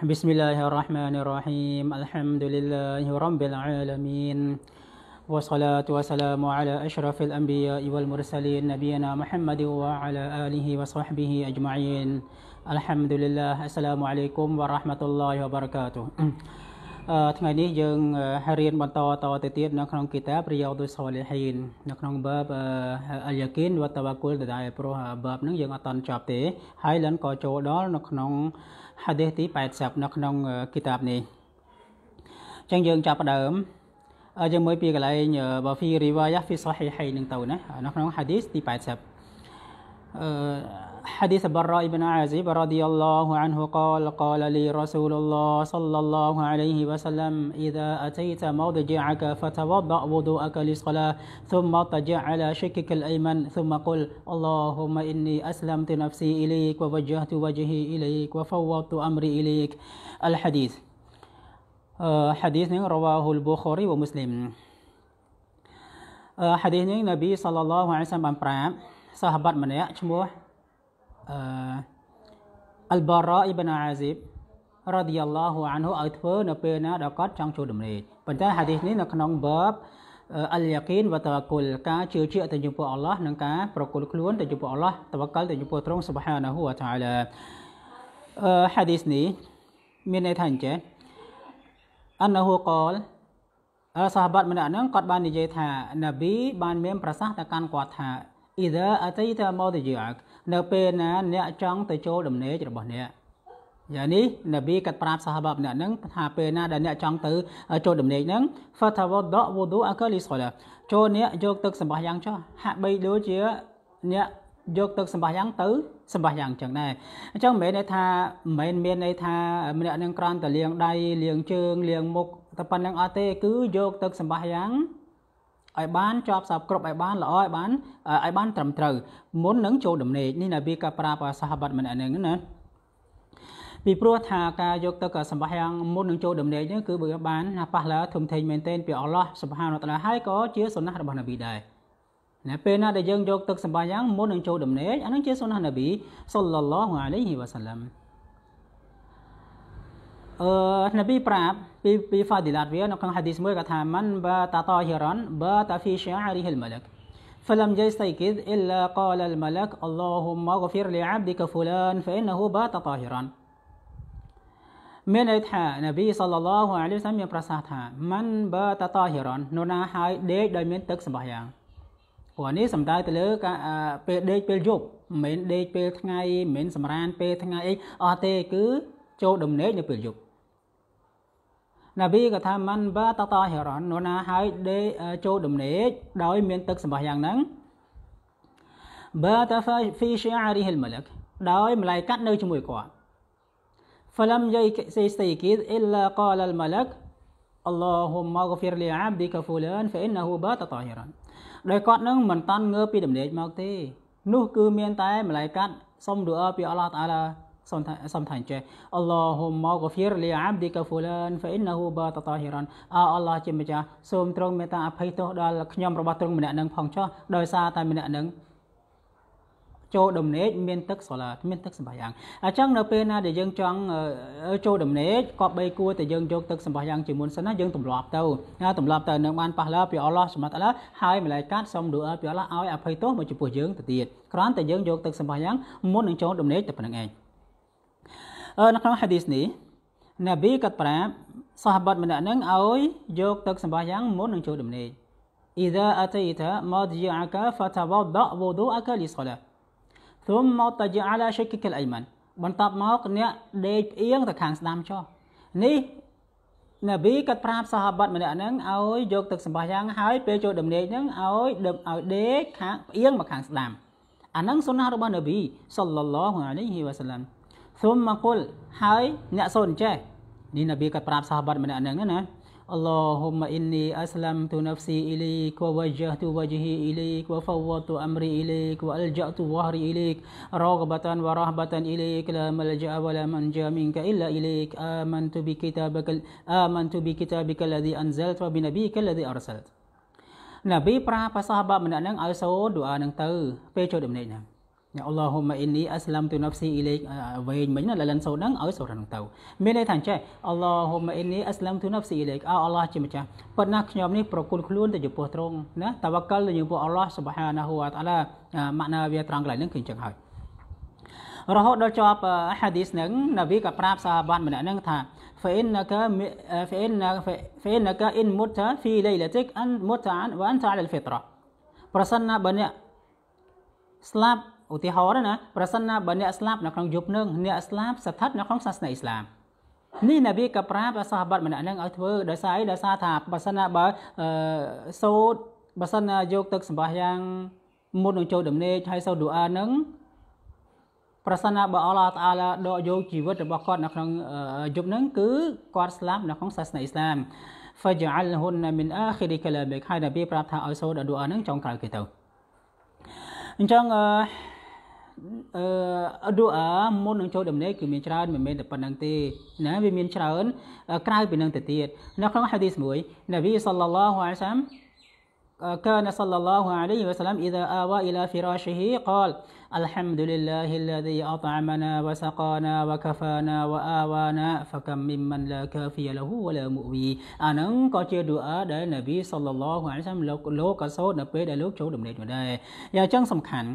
بسم الله الرحمن الرحيم الحمد لله رب العالمين والصلاة والسلام على أشرف الأنبياء والمرسلين نبينا محمد وعلى آله وصحبه أجمعين الحمد لله السلام عليكم ورحمة الله وبركاته ថ្ងៃនេះយើងរៀនបន្តតទៅទៀតនៅក្នុងគីតាប្រយោគទុសលិហ៊ីននៅក្នុងបាបអលយាគីនវត្តវគុលដដែលព្រោះបាបហ្នឹងយើងអត់តន់ចប់ទេ ហើយលិនក៏ចូលដល់នៅក្នុងហាឌីសទី80នៅក្នុងគីតាបនេះអញ្ចឹងយើងចាប់ផ្ដើមយើងមើលពីកន្លែង Bafi Riwayah fi Sahih ហ្នឹងទៅណានៅក្នុងហាឌីសទី80 آه، حديث براء بن عازب رضي الله عنه قال قال لي رسول الله صلى الله عليه وسلم إذا أتيت مضجعك فتوضأ وضوءك للصلاة ثم اضطجع على شكك الأيمن ثم قل اللهم إني أسلمت نفسي إليك ووجهت وجهي إليك وفوضت أمري إليك الحديث آه، حديث رواه البخاري ومسلم آه، حديث النبي صلى الله عليه وسلم សាហាបតម្នាក់ឈ្មោះអឺអលបារ៉ាអ៊ីបនអាស៊ីបរ៉ាឌីយ៉ាឡោះអានហូឲ្យធ្វើនៅពេលណាដល់គាត់ចង់ចូលដំណេកប៉ុន្តែហាឌីសនេះនៅក្នុងបបអលយ៉ាគីនវតាគុលការជឿជាក់ទៅចំពោះអល់ឡោះនិងការប្រគល់ខ្លួនទៅចំពោះអល់ឡោះតវកលទៅចំពោះទ្រង់សុបហានាហូវតាឡាអឺហាឌីសនេះមានន័យថាអញ្ចឹងអានហូកលអសាហបាត់ម្នាក់ហ្នឹងគាត់បាននិយាយថាណាប៊ីបានមានប្រសាសន៍ទៅកាន់គាត់ថាអ៊ីដាអតីតមោទយាកនៅពេលណាអ្នកចង់ទៅចូលដំណេករបស់អ្នកយ៉ាងនេះនប៊ីកាត់ប្រាប់សាហាបាម្នាក់ហ្នឹងថាពេលណាដែលអ្នកចង់ទៅចូលដំណេកហ្នឹងហ្វាថាវដវដូអាកាលីសូឡាចូលអ្នកយកទឹកសម្បះយ៉ាងចុះហាក់បីដូចជាអ្នកយកទឹកសម្បះយ៉ាងទៅសម្បះយ៉ាងចឹងដែរអញ្ចឹងមិនមែនន័យថាមិនមានន័យថាម្នាក់នឹងក្រាន់តលាងដៃលាងជើងលាងមុខតែប៉ុណ្្នឹងអត់ទេ គឺយកទឹកសម្បះយ៉ាងឲ្យបានជាប់សពគ្រប់ឲ្យបានល្អឲ្យបានឲ្យបានត្រឹមត្រូវមុននឹងចូលដំណេកនេះណាវាក៏ប្រាប់សាហបតម្នាក់ហ្នឹងណាពីព្រោះថាការយកទឹកសម្ភារៈមុននឹងចូលដំណេកនេះគឺវាបានប៉ះឡាធំធេងមែនទែនពីអល់ឡោះសុបហានវតាហើយក៏ជាសុណាហរបស់នប៊ីដែរណាពេលណាដែលយើងយកទឹកសម្ភារៈមុននឹងចូលដំណេកអានឹងជាសុណាហនប៊ីសុលឡោះអាឡៃហ៊ីវ៉ាសាឡាមអឺនប៊ីប្រាប់ពីពីហ្វាឌីឡាតវានៅក្នុងហាឌីសមួយគាត់ថាមិនបាតាតាហ៊ីរ៉ានបាតាហ្វីស្យាអារីហ៊ីលម៉ាលក فلم يستيقظ إلا قال الملك اللهم اغفر لعبدك فلان فإنه بات طاهرا មានន័យថានប៊ីសល្លឡោះអាឡៃសាមមានប្រសាសន៍ថាមិនបើតតហេរ៉ុននោះណាហើយដេកដោយមានទឹកសម្បោះយ៉ាងព្រោះនេះសំដៅទៅលើការពេលដេកពេលយប់មិនមែនដេកពេលថ្ងៃមិនមែនសម្រាន ពេលថ្ងៃអីអត់ទេ គឺ ចូលដំណេក នៅពេលយប់ណាប៊ីក៏ថាមិនបាតតហិរ៉ាននោះណាហើយដេចូលដំណេកដោយមានទឹកសម្បោះយ៉ាងហ្នឹងបាតហ្វីហ្វីឈីអារីហ៊ីលម៉ាឡាកដោយម្លាយកាត់នៅជាមួយគាត់ فلم يستيقظ إلا قال الملك اللهم اغفر لي عبدك فلان فإنه بات طاهرا ដោយគាត់នឹងមិនតាន់ងើពីដំណេកមកទេនោះគឺមានតែម្លាយកាត់សុំឌូអពីអល់ឡោះតាឡា sometimes ចេះ Allahumma ghafir li 'abdika fulan fa innahu bata tahiran អើ Allah ជាម្ចាស់សូមទ្រង់មេត្តាអភ័យទោសដល់ខ្ញុំរបស់ទ្រង់ម្នាក់នឹងផងចោះដោយសារតែម្នាក់នឹងចូលដំណេកមានទឹកសូឡាមានទឹកសម្បាយ៉ាងអញ្ចឹងនៅពេលណាដែលយើងចង់ចូលដំណេកក៏បីគួរតែយើងយកទឹកសម្បាយ៉ាងជាមុនសិនណាយើងទម្លាប់ទៅណាទម្លាប់ទៅនឹងបានប៉ះឡាពីអល់ឡោះសម្រាប់អល់ឡោះហើយម្លាយកាត់សុំឌូអល់ពីអល់ឡោះឲ្យអភ័យទោសមកចំពោះយើងទៅទៀតគ្រាន់តែយើងយកទឹកសម្បាយ៉ាងមុននឹងចូលដំណេកតែប៉ុណ្្នឹងឯងនៅក្នុងហាឌីសនេះនប៊ីក៏ប្រាប់សាហាបតម្នាក់នឹងឲ្យយក ទឹកសម្បាយ៉ាងមុននឹងចូលដំណេក إذا أتيت مضجعك فتوضأ وضوءك للصلاة ثم تجعل على شقك الأيمن បន្ទាប់មកអ្នកដេកផ្អៀងទៅខាងស្ដាំចុះនេះនប៊ីក៏ប្រាប់សាហាបតម្នាក់នឹងឲ្យយកទឹកសម្បាយ៉ាងហើយ ពេលចូលដំណេកនឹងឲ្យដឹបឲ្យដេកខាងផ្អៀងមកខាងស្ដាំអានឹងសុណារបស់នប៊ីសល្លឡោះអាឡៃហ៊ីវ៉ាសាឡាំសូមមកគុលហើយអ្នកសូនចេះនេះនប៊ីក៏ប្រាប់សហបតម្នាក់ហ្នឹងណាអឡោហ៊ុមអ៊ីននីអស្លាមទូនាហ្វស៊ីអ៊ីលីកវ៉វ៉ាជាទូវ៉ាជីហ៊ីអ៊ីលីកវ៉ហ្វវ៉ាទូអមរីអ៊ីលីកវ៉អលជាទូវ៉ាហ្រីអ៊ីលីករ៉ូកបតានវ៉រ៉ហបតានអ៊ីលីកលាមលជាវ៉លាមនជាមីនកអ៊ីឡាអ៊ីលីកអាមនទូប៊ីគីតាបកលអាមនទូប៊ីគីតាបកលឌីអានហ្សលតវ៉ប៊ីនប៊ីកលឌីអរសលតណប៊ីប្រាប្រសាហបម្នាក់ហ្នឹងឲ្យសូនឌូអានឹងទៅពេលចូលដំណេកហ្នឹងយ៉ាអល់ឡោហ៊ុមអ៊ីននីអាស្លាមទុនហ្វស៊ីអ៊ីលេកវែងមិញណាលលិនសូហ្នឹងឲ្យសូត្រហ្នឹងទៅមានន័យថាអញ្ចេះអល់ឡោហ៊ុមអ៊ីននីអាស្លាមទុនហ្វស៊ីអ៊ីលេកអល់ឡោះជាម្ចាស់ប៉ុន្តែខ្ញុំនេះប្រគល់ខ្លួនទៅចំពោះទ្រង់ណាតាវ៉ាកលទៅចំពោះអល់ឡោះសុបហាណាហ៊ូវតាឡាម៉ាក់ណាវាត្រង់កន្លែងហ្នឹងគឺអញ្ចឹងហើយរហូតដល់ជាប់ហាឌីសហ្នឹងនប៊ីក៏ប្រាប់សាហាបាតម្នាក់ហ្នឹងថា فإنك فإن فإنك إن مت في ليلتك أن مت وأنت على الفطرة ប្រសិនណាបើអ្នកស្លាប់ឧទាហរណ៍ណាប្រសិនណាបើអ្នកស្លាប់នៅក្នុងយប់នឹងអ្នកស្លាប់ស្ថិតនៅក្នុងសាសនាអ៊ីស្លាមនេះនប៊ីក៏ប្រាប់សាហាបតម្នាក់នឹងឲ្យធ្វើដោយសារអីដោយសារថាបើសិនណាបើសូតបើសិនណាយកទឹកសម្បះយ៉ាងមុននឹងចូលដំណេកហើយសូតឌូអានឹងប្រសិនណាបើអល់ឡោះតាឡាដកយកជីវិតរបស់គាត់នៅក្នុងយប់នឹងគឺគាត់ស្លាប់នៅក្នុងសាសនាអ៊ីស្លាម فجعلهن من آخر كلامك ហើយនប៊ីប្រាប់ថាឲ្យសូតឌូអានឹងចុងក្រោយគេទៅអញ្ចឹងអឺអឺឌូអាមុននឹងចូលដំណេកគឺមានច្រើនមិនមែនតែប៉ុណ្្នឹងទេណាវាមានច្រើន ក្រៅពីនឹងទៅទៀតនៅក្នុងហាឌីសមួយនប៊ីសល្លឡោះអាសាម كان صلى الله عليه وسلم إذا آوى إلى فراشه قال الحمد لله الذي أطعمنا وسقانا وكفانا وآوانا فكم ممن لا كافي له ولا مؤوي អានឹងក៏ជាឌូអាដែលនប៊ីសល្លឡោះអាឡៃសាំលោកលោកក៏សូត្រនៅពេលដែលលោកចូលដំណេកមកដែរយ៉ាងចឹងសំខាន់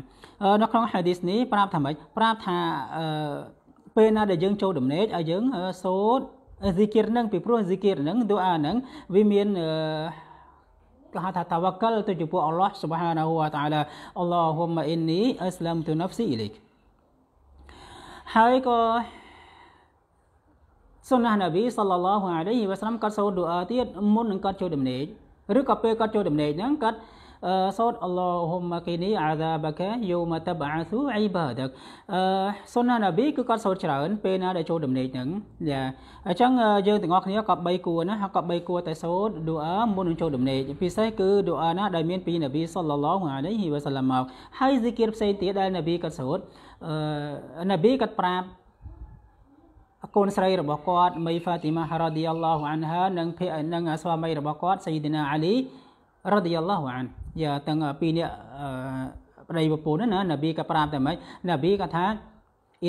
នៅក្នុងហាឌីសនេះប្រាប់ថាម៉េចប្រាប់ថាពេលណាដែលយើងចូលដំណេកឲ្យយើងសូត្រហ្ស៊ីគិរនឹងពីព្រោះហ្ស៊ីគិរនឹងឌូអានឹងវាមានគេហៅថាតាវ៉ាកលទៅចំពោះអល់ឡោះ سبحانه វតាឡាអល់ឡោហ៊ុមអ៊ីនីអ៊ីស្លាមទូណាហ្ស៊ីអ៊ីលីកហើយក៏សុនណះនប៊ីសល្លឡោះអាឡៃវ៉ាសឡាមក៏សូត្រដូអាទៀតមុននឹងគាត់ចូលដំណេកឬក៏ពេលគាត់ចូលដំណេកហ្នឹងគាត់សូត្រអល់ឡូហ៊ុមម៉ាគីនីអាដាបាកាយូម៉ាតាបាស៊ូអ៊ីបាដកអឺសុនណាណាប៊ីគឺគាត់សូត្រច្រើនពេលណាដែលចូលដំណេកហ្នឹងយ៉ាអញ្ចឹងយើងទាំងអស់គ្នាក៏3គួរណាក៏3គួរតែសូត្រឌូអាមុននឹងចូលដំណេកពិសេសគឺឌូអាណាដែលមាន ពីនប៊ីសុលឡឡងអាឡៃហ៊ីវ៉ាសាឡាមមកហើយហ្សិគៀរផ្សេងទៀតដែលនប៊ីគាត់សូត្រអឺនប៊ីគាត់ប្រាប់កូនស្រីរបស់គាត់មីហ្វាទីម៉ារ៉ាឌីយ៉ាឡោះអានហា និងភេនិងស្វាមីរបស់គាត់សៃឌីណាអាលីរ៉ាឌីយ៉ាឡោះអានយកទាំងពីរនាក់ប្តីប្រពន្ធណានប៊ីក៏ប្រាប់តែម៉េចនប៊ីក៏ថា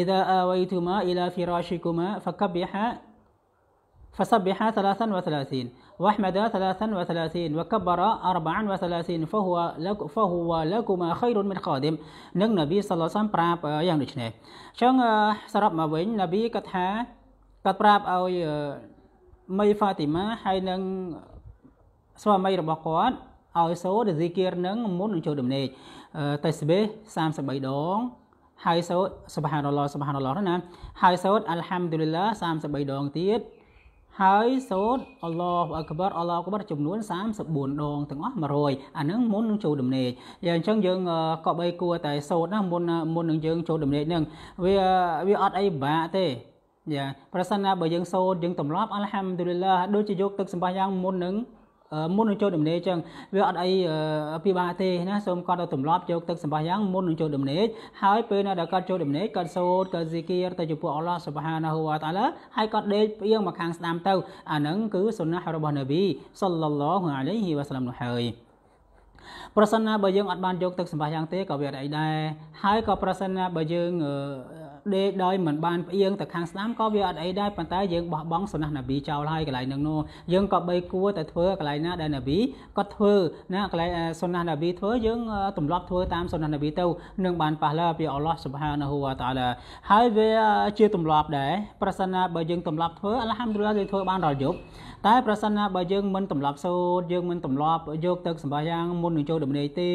إذا آويتما إلى فراشكما فكبحا فسبح ثلاثا وثلاثين واحمد ثلاثا وثلاثين وكبر أربعا وثلاثين فهو لك فهو لكما خير من خادم នឹងនប៊ីសល្លសាំប្រាប់យ៉ាងដូចនេះអញ្ចឹងសរុបមកវិញនប៊ីគាត់ថាគាត់ប្រាប់ឲ្យមីហ្វាទីម៉ាហើយនឹងស្វាមីរបស់គាត់ឲ្យសូរដែលហ្ស៊ីគៀរនឹងមុននឹងចូលដំណេកតេស្បេ33ដងហើយសូត្រសុបហានឡោសុបហានឡោណាហើយសូត្រអាល់ហាំឌុលីឡា33ដងទៀតហើយសូត្រអល់ឡោះអក្បរអល់ឡោះអក្បរចំនួន34ដងទាំងអស់100អានឹងមុននឹងចូលដំណេកយ៉ាងអញ្ចឹងយើងក៏បីគួរតែសូត្រណាមុនមុននឹងយើងចូលដំណេកហ្នឹងវាវាអត់អីពិបាកទេយ៉ាប្រសិនណាបើយើងសូត្រយើងទម្លាប់អល់ហាំឌុលីឡាដូចជាយកទឹកសម្បាយ៉ាងមុននឹងមុននឹងចូលដំណេកចឹងវាអត់អីពិបាកទេណាសូមគាត់ទៅទម្លាប់យកទឹកសម្បាយ៉ាងមុននឹងចូលដំណេកហើយពេលណាដែលគាត់ចូលដំណេកគាត់សូត្រគាត់ហ្ស៊ីគៀរទៅចំពោះអល់ឡោះសុបហានាហ៊ូវតាឡាហើយគាត់ដេកផ្អៀងមកខាងស្ដាំទៅអាហ្នឹងគឺសុណាហ៍របស់នប៊ីសុលឡឡោះអាឡៃហ៊ីវ៉ាសឡាមនោះហើយប្រសិនណាបើយើងអត់បានយកទឹកសម្បាយ៉ាងទេក៏វាអត់អីដែរហើយក៏ប្រសិនណាបើយើងដេកដោយមិនបានផ្អៀងទៅខាងស្ដាំក៏វាអត់អីដែរប៉ុន្តែយើងបោះបង់សុណាស់ណាប៊ីចោលហើយកន្លែងហ្នឹងនោះយើងក៏បី គួរតែធ្វើកន្លែងណាដែលណាប៊ីគាត់ធ្វើណាកន្លែងសុណាស់ណាប៊ីធ្វើយើងទម្លាប់ធ្វើតាមសុណាស់ណាប៊ីទៅនឹងបានប៉ះឡាពីអល់ឡោះសុបហានហូវតាឡាហើយវាជាទម្លាប់ដែរប្រសិនណាបើយើងទម្លាប់ធ្វើអល់ហាំឌុលឡាយើងធ្វើបានរាល់យប់តែប្រសិនណាបើយើងមិនទម្លាប់សូត្រយើងមិនទម្លាប់យកទឹកសម្បាយ៉ាងមុននឹងចូលដំណេកទេ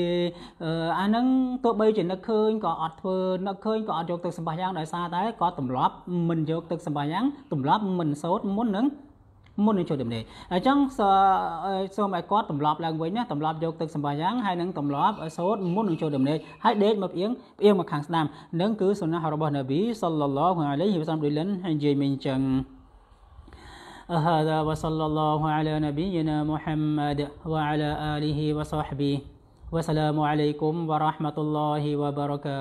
អាហ្នឹងទោះបីជានឹកឃើញក៏អត់ធ្វើនឹកឃើញក៏អត់យកទឹកសម្បាយ៉ាងដោយសារតែក៏ទម្លាប់មិនយកទឹកសម្បាយ៉ាងទម្លាប់មិនសូត្រមុននឹងមុននឹងចូលដំណេកអញ្ចឹងសូមឲ្យគាត់ទម្លាប់ឡើងវិញណាទម្លាប់យកទឹកសម្បាយ៉ាងហើយនឹងទម្លាប់សូត្រមុននឹងចូលដំណេកហើយដេកមកផ្អៀងផ្អៀងមកខាងស្ដាំនឹងគឺសុណារបស់នប៊ីសល្លឡោះអាឡៃហ៊ីវសាំឌុលិនហើយនិយាយមិញអញ្ចឹង هذا وصلى الله على نبينا محمد وعلى آله وصحبه والسلام عليكم ورحمة الله وبركاته